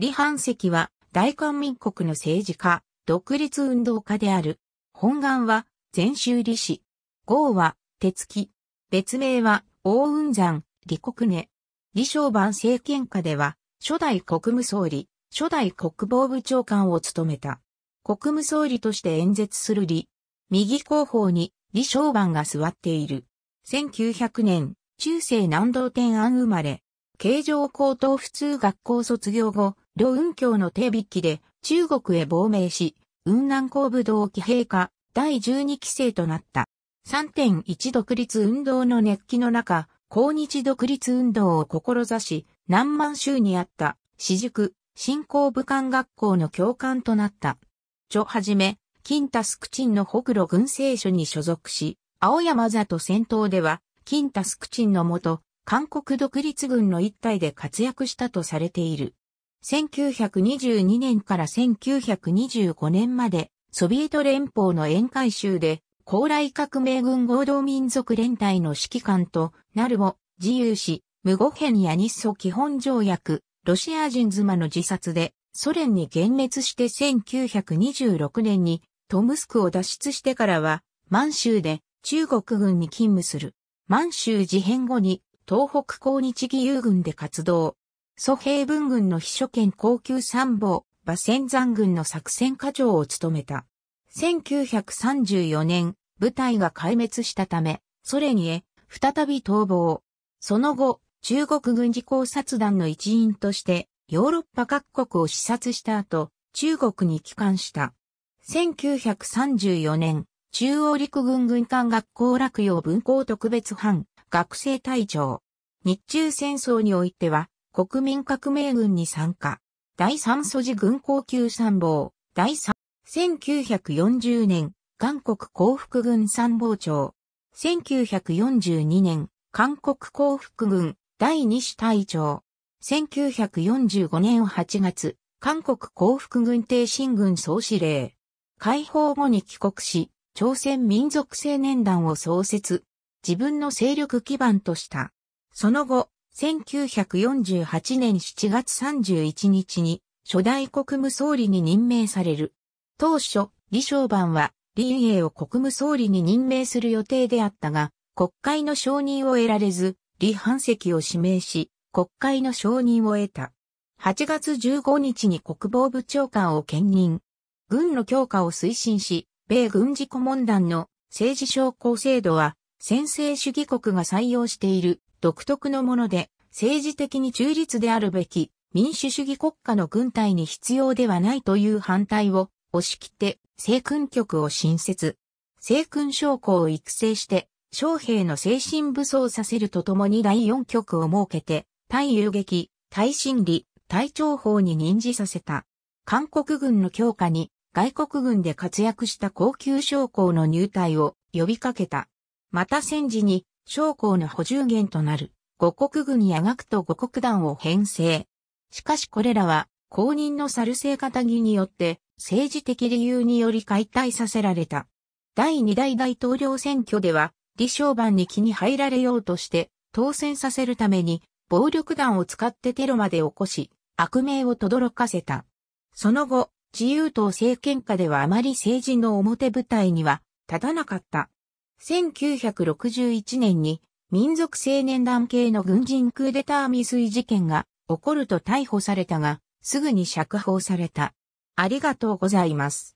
李藩石は大韓民国の政治家、独立運動家である。本願は禅宗李氏。号は鉄木。別名は王雲山、李国根。李昌万政権下では初代国務総理、初代国防部長官を務めた。国務総理として演説する李。右後方に李昌万が座っている。1900年、中世南道天安生まれ。京城高等普通学校卒業後、両雲峡の手引きで中国へ亡命し、雲南高武道騎兵化第12期生となった。3.1独立運動の熱気の中、抗日独立運動を志し、南満州にあった私塾、新興武漢学校の教官となった。著はじめ、金タスクチンの北路軍政所に所属し、青山里戦闘では、金タスクチンのもと、韓国独立軍の一体で活躍したとされている。1922年から1925年まで、ソビエト連邦の沿海州で、高麗革命軍合同民族連隊の指揮官となるも、自由し、無語編や日ソ基本条約、ロシア人妻の自殺で、ソ連に幻滅して1926年にトムスクを脱出してからは、満州で中国軍に勤務する。満州事変後に東北抗日義勇軍で活動。蘇平文軍の秘書兼高級参謀、馬仙山軍の作戦課長を務めた。1934年、部隊が壊滅したため、ソ連へ再び逃亡。その後、中国軍事考察団の一員としてヨーロッパ各国を視察した後、中国に帰還した。1934年、中央陸軍軍艦学校落葉文校特別班、学生隊長。日中戦争においては、国民革命軍に参加。第三素地軍高級参謀、第三、1940年、韓国幸福軍参謀長。1942年、韓国幸福軍第二師隊長。1945年8月、韓国幸福軍帝進軍総司令。解放後に帰国し、朝鮮民族青年団を創設。自分の勢力基盤とした。その後、1948年7月31日に初代国務総理に任命される。当初、李承晩は李英を国務総理に任命する予定であったが、国会の承認を得られず、李半席を指名し、国会の承認を得た。8月15日に国防部長官を兼任。軍の強化を推進し、米軍事顧問団の政治昇降制度は、専制主義国が採用している独特のもので、政治的に中立であるべき民主主義国家の軍隊に必要ではないという反対を押し切って政訓局を新設。政訓将校を育成して将兵の精神武装させるとともに第四局を設けて、対遊撃、対心理、対諜法に任じさせた。韓国軍の強化に外国軍で活躍した高級将校の入隊を呼びかけた。また戦時に将校の補充源となる五国軍や学徒五国団を編成。しかしこれらは公認の猿性型義によって政治的理由により解体させられた。第二代大統領選挙では李承晩に気に入られようとして当選させるために暴力団を使ってテロまで起こし悪名を轟かせた。その後、自由党政権下ではあまり政治の表舞台には立たなかった。1961年に民族青年団系の軍人クーデター未遂事件が起こると逮捕されたが、すぐに釈放された。ありがとうございます。